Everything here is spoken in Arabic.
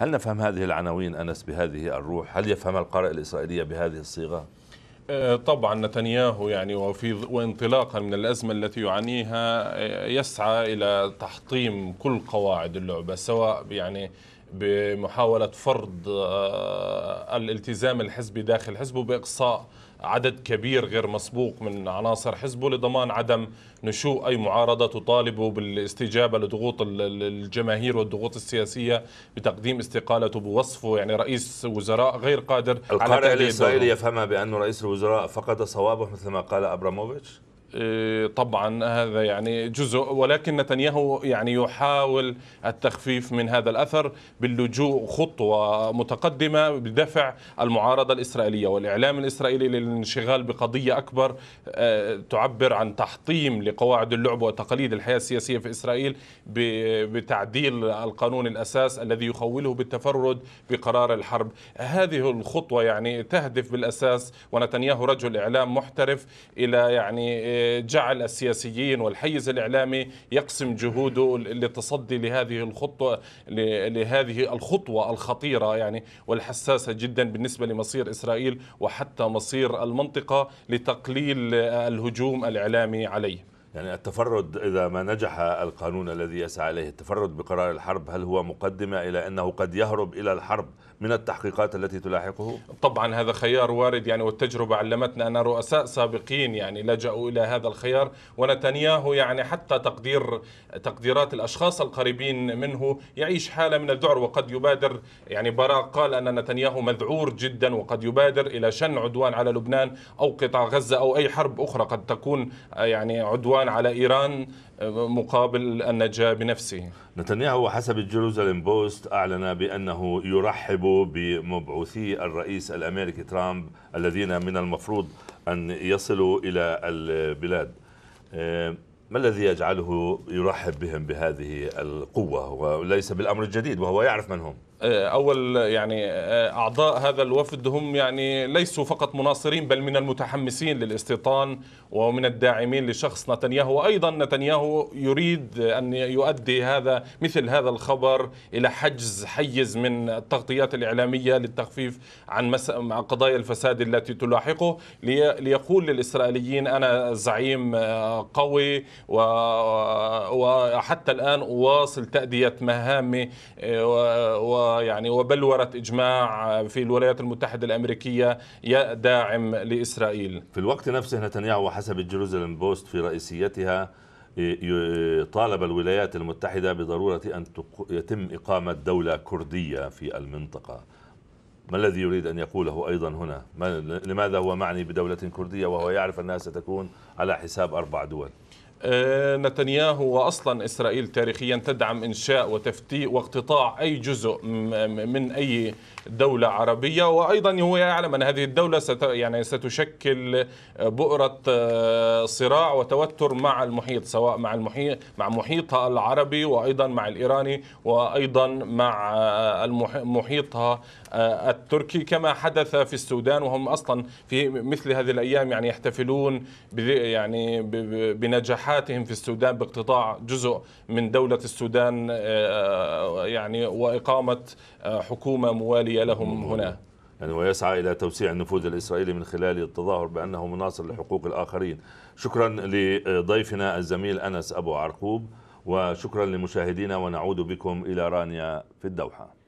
هل نفهم هذه العناوين أنس بهذه الروح هل يفهم القارئ الإسرائيلية بهذه الصيغة أه، طبعا نتنياهو يعني وفي وانطلاقا من الازمه التي يعانيها أه، يسعى الى تحطيم كل قواعد اللعبه سواء يعني بمحاولة فرض آه، الالتزام الحزبي داخل حزبه بإقصاء عدد كبير غير مسبوق من عناصر حزبه لضمان عدم نشوء أي معارضة تطالبه بالاستجابة لضغوط الجماهير والضغوط السياسية بتقديم استقالته بوصفه يعني رئيس وزراء غير قادر القارئ الإسرائيلي يفهمها بأن رئيس الوزراء فقد صوابه مثل ما قال أبراموفيتش آه، طبعا هذا يعني جزء ولكن نتنياهو يعني يحاول التخفيف من هذا الاثر باللجوء خطوه متقدمه بدفع المعارضه الاسرائيليه والاعلام الاسرائيلي للانشغال بقضيه اكبر آه، تعبر عن تحطيم لقواعد اللعب وتقاليد الحياه السياسيه في اسرائيل بتعديل القانون الاساس الذي يخوله بالتفرد بقرار الحرب هذه الخطوه يعني تهدف بالاساس ونتنياهو رجل اعلام محترف الى يعني آه، جعل السياسيين والحيز الإعلامي يقسم جهوده للتصدي لهذه الخطوة لهذه الخطوة الخطيرة يعني والحساسة جدا بالنسبة لمصير إسرائيل وحتى مصير المنطقة لتقليل الهجوم الإعلامي عليه يعني التفرد إذا ما نجح القانون الذي يسعى إليه التفرد بقرار الحرب هل هو مقدمة إلى أنه قد يهرب إلى الحرب من التحقيقات التي تلاحقه؟ طبعا هذا خيار وارد يعني والتجربة علمتنا أن رؤساء سابقين يعني لجأوا إلى هذا الخيار ونتنياهو يعني حتى تقدير تقديرات الأشخاص القريبين منه يعيش حالة من الذعر وقد يبادر يعني باراك قال أن نتنياهو مذعور جدا وقد يبادر إلى شن عدوان على لبنان أو قطاع غزة أو أي حرب أخرى قد تكون يعني عدوان عدوان على إيران آه، مقابل النجاة بنفسه نتنياهو حسب الجيروزاليم بوست أعلن بأنه يرحب بمبعوثي الرئيس الأمريكي ترامب الذين من المفروض أن يصلوا إلى البلاد آه، ما الذي يجعله يرحب بهم بهذه القوة وليس بالأمر الجديد وهو يعرف من هم آه، اول يعني آه، اعضاء هذا الوفد هم يعني ليسوا فقط مناصرين بل من المتحمسين للاستيطان ومن الداعمين لشخص نتنياهو وايضا نتنياهو يريد ان يؤدي هذا مثل هذا الخبر الى حجز حيز من التغطيات الاعلاميه للتخفيف عن قضايا الفساد التي تلاحقه ليقول للاسرائيليين انا زعيم آه، قوي وحتى الان اواصل تاديه مهامي و يعني وبلورت إجماع في الولايات المتحدة الأمريكية داعم لإسرائيل في الوقت نفسه نتنياهو حسب الجيروزالم بوست في رئيسيتها طالب الولايات المتحدة بضرورة أن يتم إقامة دولة كردية في المنطقة ما الذي يريد أن يقوله أيضا هنا لماذا هو معني بدولة كردية وهو يعرف أنها ستكون على حساب أربع دول آه، نتنياهو واصلا اسرائيل تاريخيا تدعم انشاء وتفتيء واقتطاع اي جزء من اي دوله عربيه وايضا هو يعلم ان هذه الدوله ست يعني ستشكل بؤره آه، صراع وتوتر مع المحيط سواء مع المحيط مع محيطها العربي وايضا مع الايراني وايضا مع آه، محيطها التركي كما حدث في السودان وهم اصلا في مثل هذه الايام يعني يحتفلون يعني بنجاحات مساحاتهم في السودان باقتطاع جزء من دولة السودان آه، آه، يعني وإقامة آه، حكومة موالية لهم هنا يعني ويسعى إلى توسيع النفوذ الإسرائيلي من خلال التظاهر بأنه مناصر لحقوق الآخرين شكرا لضيفنا الزميل أنس أبو عرقوب وشكرا لمشاهدينا ونعود بكم إلى رانيا في الدوحة